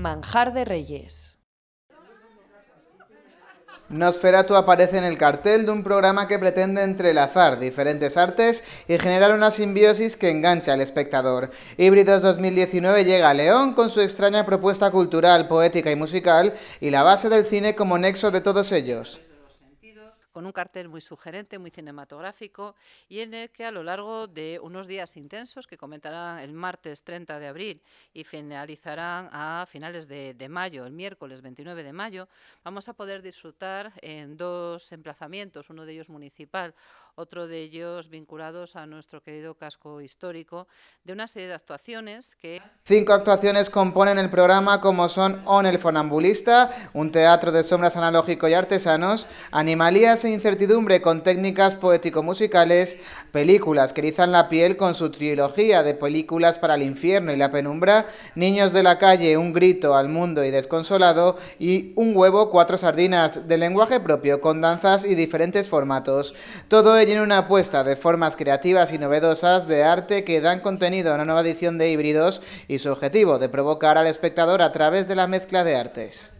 Manjar de Reyes. Nosferatu aparece en el cartel de un programa que pretende entrelazar diferentes artes y generar una simbiosis que engancha al espectador. Híbridos 2019 llega a León con su extraña propuesta cultural, poética y musical y la base del cine como nexo de todos ellos con un cartel muy sugerente, muy cinematográfico, y en el que a lo largo de unos días intensos, que comenzarán el martes 30 de abril y finalizarán a finales de, de mayo, el miércoles 29 de mayo, vamos a poder disfrutar en dos emplazamientos, uno de ellos municipal, otro de ellos vinculados a nuestro querido casco histórico, de una serie de actuaciones que... Cinco actuaciones componen el programa como son On el Fonambulista, un teatro de sombras analógico y artesanos, Animalías Incertidumbre con técnicas poético-musicales, películas que erizan la piel con su trilogía de películas para el infierno y la penumbra, Niños de la calle, Un grito al mundo y desconsolado y Un huevo, cuatro sardinas, de lenguaje propio con danzas y diferentes formatos. Todo ello en una apuesta de formas creativas y novedosas de arte que dan contenido a una nueva edición de Híbridos y su objetivo de provocar al espectador a través de la mezcla de artes.